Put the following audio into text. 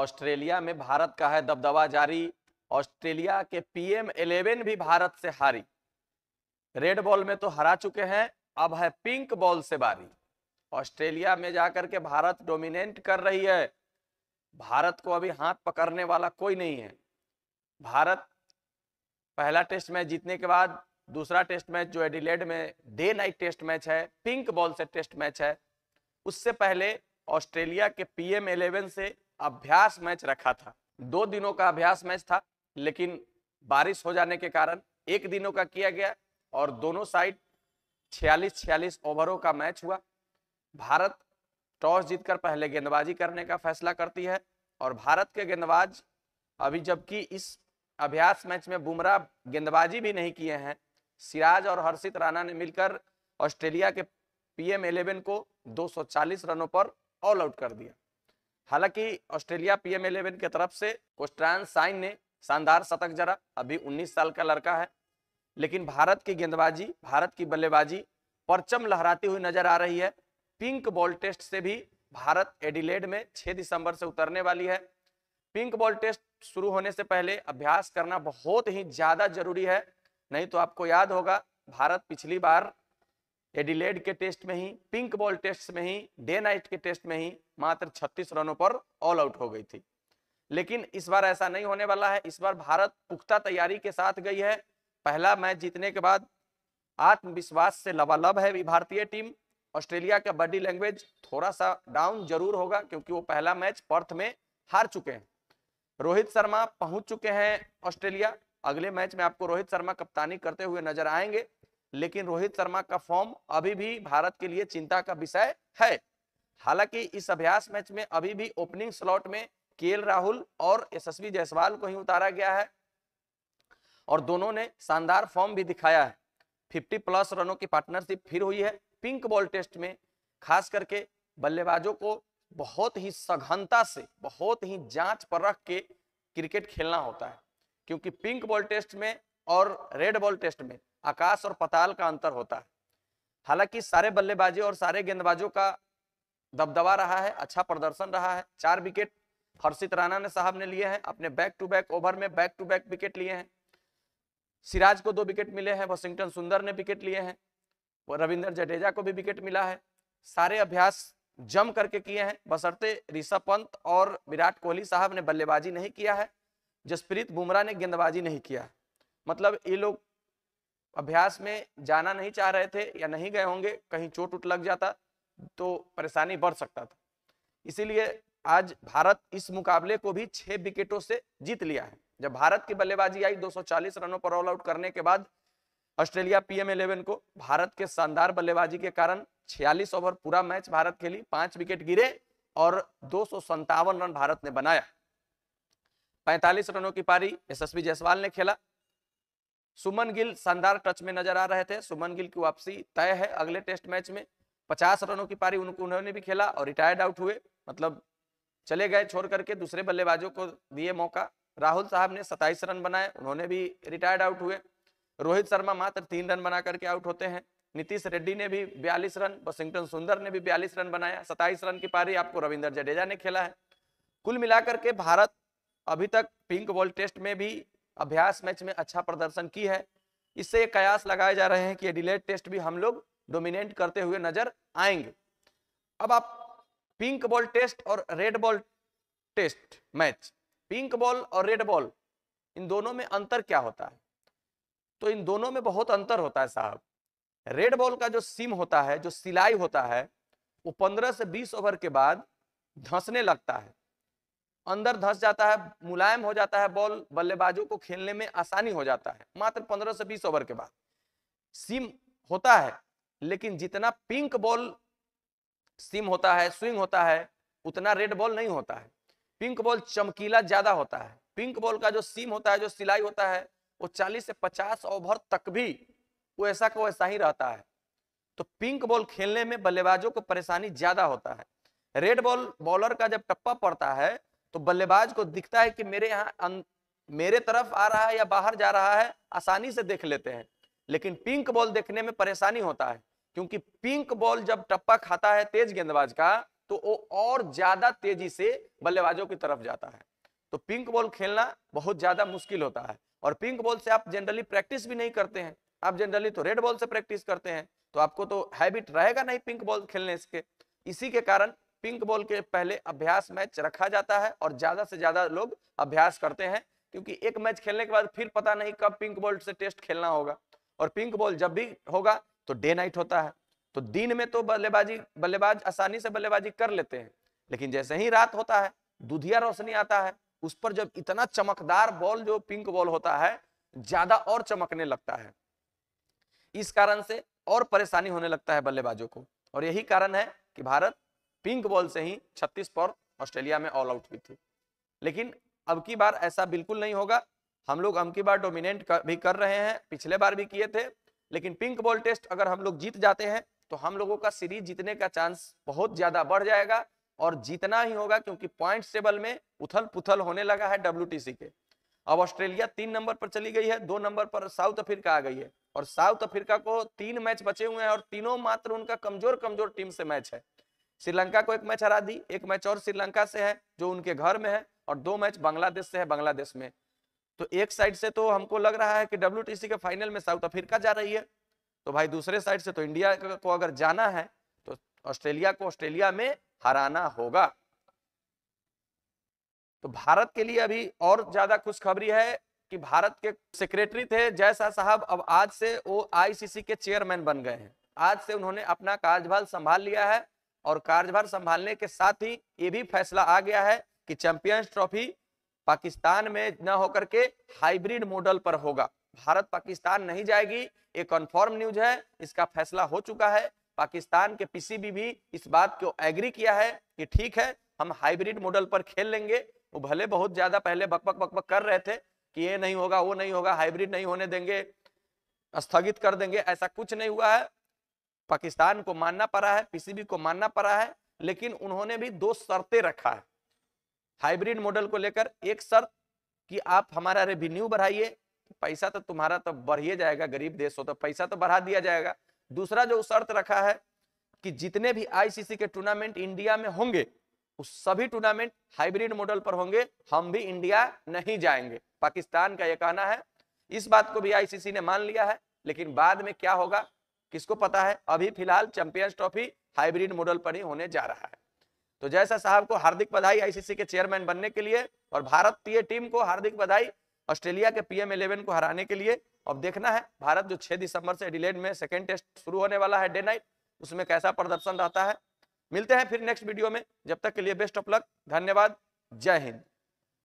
Australia में भारत का है दबदबा जारी ऑस्ट्रेलिया के पीएम 11 भी भारत से हारी रेड बॉल में तो हरा चुके हैं अब है पिंक बॉल से बारी ऑस्ट्रेलिया में जाकर के भारत डोमिनेट कर रही है भारत को अभी हाथ पकड़ने वाला कोई नहीं है भारत पहला टेस्ट मैच जीतने के बाद दूसरा टेस्ट मैच जो एडिलेड में डे नाइट टेस्ट मैच है पिंक बॉल से टेस्ट मैच है उससे पहले ऑस्ट्रेलिया के पीएम 11 से अभ्यास मैच रखा था दो दिनों का अभ्यास मैच था लेकिन बारिश हो जाने के कारण एक दिनों का किया गया और दोनों साइड छियालीस छियालीस ओवरों का मैच हुआ भारत टॉस जीतकर पहले गेंदबाजी करने का फैसला करती है और भारत के गेंदबाज अभी जबकि इस अभ्यास मैच में बुमराह गेंदबाजी भी नहीं किए हैं सिराज और हर्षित राणा ने मिलकर ऑस्ट्रेलिया के पीएम 11 को 240 रनों पर ऑल आउट कर दिया हालांकि ऑस्ट्रेलिया पीएम इलेवन की तरफ से कोस्ट्रान साइन ने शानदार शतक जरा अभी 19 साल का लड़का है लेकिन भारत की गेंदबाजी भारत की बल्लेबाजी परचम लहराती हुई नजर आ रही है पिंक बॉल टेस्ट से भी भारत एडिलेड में 6 दिसंबर से उतरने वाली है पिंक बॉल टेस्ट शुरू होने से पहले अभ्यास करना बहुत ही ज्यादा जरूरी है नहीं तो आपको याद होगा भारत पिछली बार एडिलेड के टेस्ट में ही पिंक बॉल टेस्ट में ही डे नाइट के टेस्ट में ही मात्र 36 रनों पर ऑल आउट हो गई थी लेकिन इस बार ऐसा नहीं होने वाला है इस बार भारत पुख्ता तैयारी के साथ गई है पहला मैच जीतने के बाद आत्मविश्वास से लबालब है भारतीय टीम ऑस्ट्रेलिया का बॉडी लैंग्वेज थोड़ा सा डाउन जरूर होगा क्योंकि वो पहला मैच पर्थ में हार चुके हैं रोहित शर्मा पहुंच चुके हैं ऑस्ट्रेलिया अगले मैच में आपको रोहित शर्मा कप्तानी करते हुए नजर आएंगे लेकिन रोहित शर्मा का फॉर्म अभी भी भारत के लिए चिंता का विषय है हालांकि इस अभ्यास मैच में अभी भी ओपनिंग स्लॉट में के राहुल और यशस्वी जायसवाल को ही उतारा गया है और दोनों ने शानदार फॉर्म भी दिखाया है फिफ्टी प्लस रनों की पार्टनरशिप फिर हुई है पिंक बॉल टेस्ट में खास करके बल्लेबाजों को बहुत ही सघनता से बहुत ही जांच पर रख के क्रिकेट खेलना होता है क्योंकि पिंक बॉल टेस्ट में और रेड बॉल टेस्ट में आकाश और पताल का अंतर होता है हालांकि सारे बल्लेबाजी और सारे गेंदबाजों का दबदबा रहा है अच्छा प्रदर्शन रहा है चार विकेट हर्षित राणा ने साहब ने लिए हैं अपने बैक टू बैक ओवर में बैक टू बैक विकेट लिए हैं सिराज को दो विकेट मिले हैं वॉशिंगटन सुंदर ने विकेट लिए हैं रविंदर जडेजा को भी विकेट मिला है सारे अभ्यास जम करके किए हैं बसरते ऋषभ पंत और विराट कोहली साहब ने बल्लेबाजी नहीं किया है जसप्रीत बुमराह ने गेंदबाजी नहीं किया मतलब ये लोग अभ्यास में जाना नहीं चाह रहे थे या नहीं गए होंगे कहीं चोट उट लग जाता तो परेशानी बढ़ सकता था इसीलिए आज भारत इस मुकाबले को भी छह विकेटों से जीत लिया है जब भारत की बल्लेबाजी आई 240 रनों पर ऑल आउट करने के बाद ऑस्ट्रेलिया पीएम इलेवन को भारत के शानदार बल्लेबाजी के कारण 46 ओवर पूरा मैच भारत खेली पांच विकेट गिरे और दो रन भारत ने बनाया 45 रनों की पारी यशस्वी जायसवाल ने खेला सुमन गिल शानदार टच में नजर आ रहे थे सुमन गिल की वापसी तय है अगले टेस्ट मैच में पचास रनों की पारी उनको उन्होंने भी खेला और रिटायर्ड आउट हुए मतलब चले गए छोड़ करके दूसरे बल्लेबाजों को दिए मौका राहुल साहब ने सताइस रन बनाए उन्होंने भी रिटायर्ड आउट हुए रोहित शर्मा मात्र तीन रन बना करके आउट होते हैं नीतीश रेड्डी ने भी बयालीस रन वॉशिंगटन सुंदर ने भी बयालीस रन बनाया सताइस रन की पारी आपको रविंदर जडेजा ने खेला है कुल मिलाकर के भारत अभी तक पिंक बॉल टेस्ट में भी अभ्यास मैच में अच्छा प्रदर्शन की है इससे ये कयास लगाए जा रहे हैं कि एडिलेट टेस्ट भी हम लोग डोमिनेट करते हुए नजर आएंगे अब आप पिंक बॉल टेस्ट और red ball test match pink ball और रेड बॉल इन दोनों में अंतर क्या होता है तो इन दोनों में बहुत अंतर होता है साहब रेड बॉल का जो सिम होता है जो सिलाई होता है वो पंद्रह से बीस ओवर के बाद धंसने लगता है अंदर धस जाता है मुलायम हो जाता है बॉल बल्लेबाजों को खेलने में आसानी हो जाता है मात्र पंद्रह से बीस ओवर के बाद सिम होता है लेकिन जितना पिंक बॉल सिम होता है स्विंग होता है उतना रेड बॉल नहीं होता है पिंक बॉल चमकीला ज्यादा होता है पिंक बॉल का जो सीम होता है जो सिलाई होता है वो 40 से 50 ओवर तक भी वो ऐसा का वैसा ही रहता है तो पिंक बॉल खेलने में बल्लेबाजों को परेशानी ज्यादा होता है रेड बॉल बॉलर का जब टप्पा पड़ता है तो बल्लेबाज को दिखता है कि मेरे यहाँ अं, मेरे तरफ आ रहा है या बाहर जा रहा है आसानी से देख लेते हैं लेकिन पिंक बॉल देखने में परेशानी होता है क्योंकि पिंक बॉल जब टप्पा खाता है तेज गेंदबाज का तो वो और ज्यादा तेजी से बल्लेबाजों की तरफ जाता है तो पिंक बॉल खेलना बहुत ज्यादा मुश्किल होता है और पिंक बॉल से आप जनरली प्रैक्टिस भी नहीं करते हैं आप जनरली तो रेड बॉल से प्रैक्टिस करते हैं तो आपको तो हैबिट रहेगा नहीं पिंक बॉल खेलने इसके इसी के कारण पिंक बॉल के पहले अभ्यास मैच रखा जाता है और ज्यादा से ज्यादा लोग अभ्यास करते हैं क्योंकि एक मैच खेलने के बाद फिर पता नहीं कब पिंक बॉल से टेस्ट खेलना होगा और पिंक बॉल जब भी होगा तो डे नाइट होता है तो दिन में तो बल्लेबाजी बल्लेबाज आसानी से बल्लेबाजी कर लेते हैं लेकिन जैसे ही रात होता है दुधिया रोशनी आता है उस पर जब इतना चमकदार बॉल जो पिंक बॉल होता है ज्यादा और चमकने लगता है इस कारण से और परेशानी होने लगता है बल्लेबाजों को और यही कारण है कि भारत पिंक बॉल से ही छत्तीस पर ऑस्ट्रेलिया में ऑल आउट हुई थी लेकिन अब की बार ऐसा बिल्कुल नहीं होगा हम लोग अब की बार डोमिनेट कर, भी कर रहे हैं पिछले बार भी किए थे लेकिन पिंक बॉल टेस्ट अगर हम लोग जीत जाते हैं तो हम लोगों का सीरीज जीतने का चांस बहुत ज्यादा बढ़ जाएगा और जीतना ही होगा क्योंकि पॉइंट टेबल में उथल पुथल होने लगा है डब्ल्यू के अब ऑस्ट्रेलिया तीन नंबर पर चली गई है दो नंबर पर साउथ अफ्रीका आ गई है और साउथ अफ्रीका को तीन मैच बचे हुए हैं और तीनों मात्र उनका कमजोर कमजोर टीम से मैच है श्रीलंका को एक मैच हरा दी एक मैच और श्रीलंका से है जो उनके घर में है और दो मैच बांग्लादेश से है बांग्लादेश में तो एक साइड से तो हमको लग रहा है कि डब्ल्यू के फाइनल में साउथ अफ्रीका जा रही है तो भाई दूसरे साइड से तो इंडिया को अगर जाना है तो ऑस्ट्रेलिया को ऑस्ट्रेलिया में हराना होगा तो भारत के लिए अभी और ज्यादा खुशखबरी है कि भारत के सेक्रेटरी थे जय साहब अब आज से वो आईसीसी के चेयरमैन बन गए हैं आज से उन्होंने अपना कार्यभार संभाल लिया है और कार्यभार संभालने के साथ ही ये भी फैसला आ गया है कि चैंपियंस ट्रॉफी पाकिस्तान में न होकर के हाइब्रिड मॉडल पर होगा भारत पाकिस्तान नहीं जाएगी ये कन्फर्म न्यूज है इसका फैसला हो चुका है पाकिस्तान के पीसीबी भी इस बात को एग्री किया है कि ठीक है हम हाइब्रिड मॉडल पर खेल लेंगे वो भले बहुत ज्यादा पहले बकबक बकबक कर रहे थे कि ये नहीं होगा वो नहीं होगा हाइब्रिड नहीं होने देंगे स्थगित कर देंगे ऐसा कुछ नहीं हुआ है पाकिस्तान को मानना पड़ा है पीसीबी को मानना पड़ा है लेकिन उन्होंने भी दो शर्तें रखा है हाइब्रिड मॉडल को लेकर एक शर्त कि आप हमारा रेवेन्यू बढ़ाइए पैसा तो तुम्हारा तो बढ़िए जाएगा गरीब देश हो तो पैसा तो बढ़ा दिया जाएगा दूसरा जो शर्त रखा है कि जितने भी आईसीसी के टूर्नामेंट इंडिया में होंगे उस सभी टूर्नामेंट हाइब्रिड मॉडल पर होंगे हम भी इंडिया नहीं जाएंगे पाकिस्तान का यह कहना है इस बात को भी आईसीसी ने मान लिया है लेकिन बाद में क्या होगा किसको पता है अभी फिलहाल चैंपियंस ट्रॉफी हाइब्रिड मॉडल पर ही होने जा रहा है तो जैसा साहब को हार्दिक बधाई आईसीसी के चेयरमैन बनने के लिए और भारतीय टीम को हार्दिक बधाई ऑस्ट्रेलिया के पीएम इलेवन को हराने के लिए अब देखना है भारत जो 6 दिसंबर से डिलेड में सेकेंड टेस्ट शुरू होने वाला है डे नाइट उसमें कैसा प्रदर्शन रहता है मिलते हैं फिर नेक्स्ट वीडियो में जब तक के लिए बेस्ट ऑफ लक धन्यवाद जय हिंद